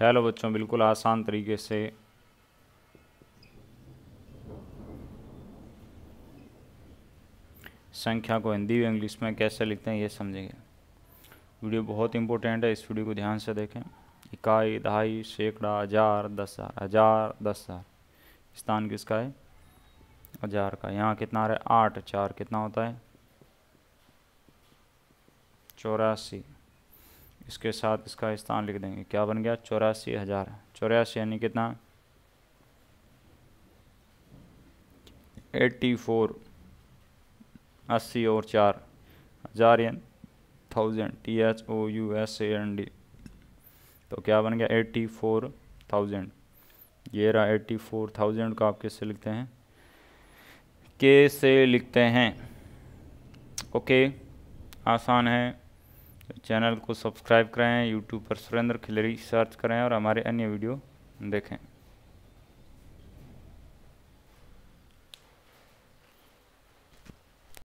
hello बच्चों बिल्कुल आसान तरीके से संख्या को हिंदी व इंग्लिश में कैसे लिखते हैं ये समझेंगे वीडियो बहुत इंपॉर्टेंट है इस वीडियो को ध्यान से देखें इकाई दहाई सैकड़ा हजार दस हज़ार हजार दस हज़ार स्थान किसका है हजार का यहाँ कितना आ रहा है आठ चार कितना होता है चौरासी इसके साथ इसका स्थान लिख देंगे क्या बन गया चौरासी हज़ार चौरासी यानी कितना एट्टी फोर अस्सी और चार हज़ार and thousand T H O U S A N D तो क्या बन गया एट्टी फोर थाउजेंड ये रहा एट्टी फोर थाउजेंड को आप किससे लिखते हैं के से लिखते हैं ओके आसान है चैनल को सब्सक्राइब करें यूट्यूब पर सुरेंद्र खिलरी सर्च करें और हमारे अन्य वीडियो देखें